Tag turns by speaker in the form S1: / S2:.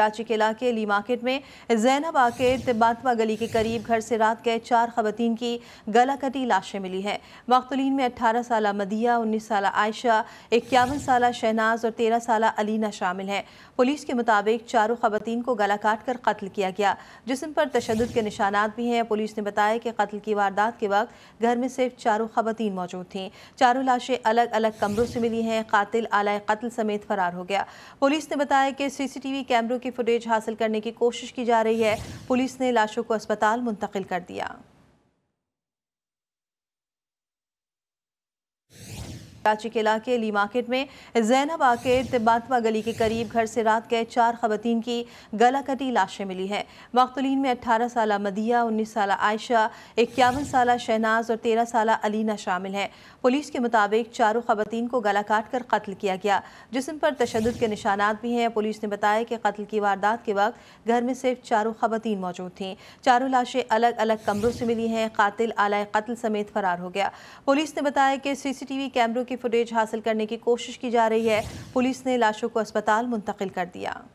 S1: कराची के इलाके ली मार्केट में जैनब आकेट बातवा गली के करीब घर से रात गए चार खवतन की गला कटी लाशें मिली हैं मकतुलीन में अट्ठारह साल मदिया उन्नीस साल आयशा इक्यावन साल शहनाज और तेरह साल अलीना शामिल हैं पुलिस के मुताबिक चारों खवतन को गला काट कर कत्ल किया गया जिसम पर तशद के निशानात भी हैं पुलिस ने बताया कि कत्ल की वारदात के वक्त घर में सिर्फ चारों खवतन मौजूद थीं चारों लाशें अलग अलग कमरों से मिली हैं कतिल आलाय कत्ल समेत फरार हो गया पुलिस ने बताया कि सी सी टी वी कैमरों की फुटेज हासिल करने की कोशिश की जा रही है पुलिस ने लाशों को अस्पताल मुंतकिल कर दिया कराची के इलाके ली मार्केट में जैनब आकेट बातवा गली के करीब घर से रात गए चार खवतन की गला कटी लाशें मिली हैं मकतुलीन में अट्ठारह साल मदिया उन्नीस साल आयशा इक्यावन साल शहनाज और तेरह साल अलीना शामिल हैं पुलिस के मुताबिक चारों खवतन को गला काट कर कत्ल किया गया जिसम पर तशद के निशानात भी हैं पुलिस ने बताया कि कत्ल की वारदात के वक्त घर में सिर्फ चारों खवतन मौजूद थीं चारों लाशें अलग अलग कमरों से मिली हैं कतिल आलाय कत्ल समेत फरार हो गया पुलिस ने बताया कि सीसीटीवी कैमरों के की फुटेज हासिल करने की कोशिश की जा रही है पुलिस ने लाशों को अस्पताल मुंतकिल कर दिया